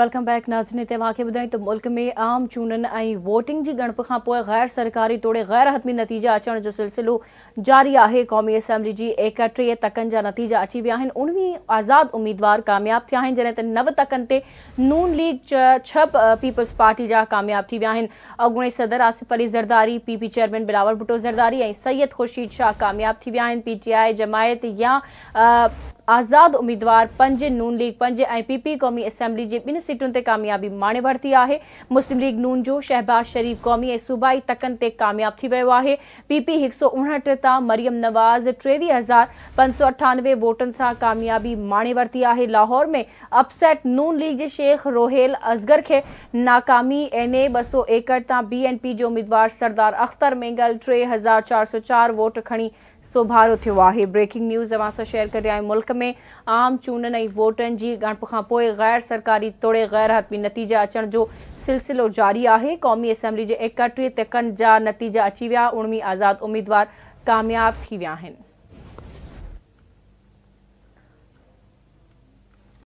welcome back नाज़रीन ते वाक़े ॿुधायूं मुल्क में आम चूंडनि वोटिंग की गणप खां ग़ैर सरकारी तोड़े ग़ैर हतमी नतीजा अचान जो सिलसिलो जारी आहे क़ौमी असेंबली जी एकटीह तकनि जा नतीजा अची विया आहिनि आज़ाद उम्मीदवार कामयाब थिया आहिनि नव तकन नून लीग छह पीपल्स पार्टी जा कामयाबु थी सदर Asif Ali Zardari P P chairman Bilawal Bhutto Zardari ऐं सैयद ख़ुर्शीद शाह कामयाबु पीटीआई जमायत या आज़ाद उम्मीदवार पंज नून लीग पंज ऐं पीपी क़ौमी असेंबली के बिन सीटों से कामयाबी माणे वरती है मुस्लिम लीग नून जो शहबाज़ शरीफ़ क़ौमी सूबाई तकन से कामयाब थी वियो पीपी एक सौ उठ मरियम नवाज़ टेवी हज़ार पंज सौ अठानवे वोटन से कामयाबी माणे वरती है लाहौर में अपसेट नून लीग के शेख रोहेल असगर के नाकामी एन ए बौ एकड़ बी एन पी जो उम्मीदवार सरदार अख्तर मेंगल टे हज़ार चार सौ चार वोट खड़ी सुभारो थो है ब्रेकिंग न्यूज़ अवां शेयर शेयर रहा है मुल्क में आम चूडन वोटन की गणप का ग़ैर सरकारी तोड़े ग़ैर हतमी नतीजा अचान जो सिलसिलो जारी है क़ौमी असेंबली के एकटी तकनि जहा नतीजा अची वी आज़ाद उम्मीदवार कामयाब थी वह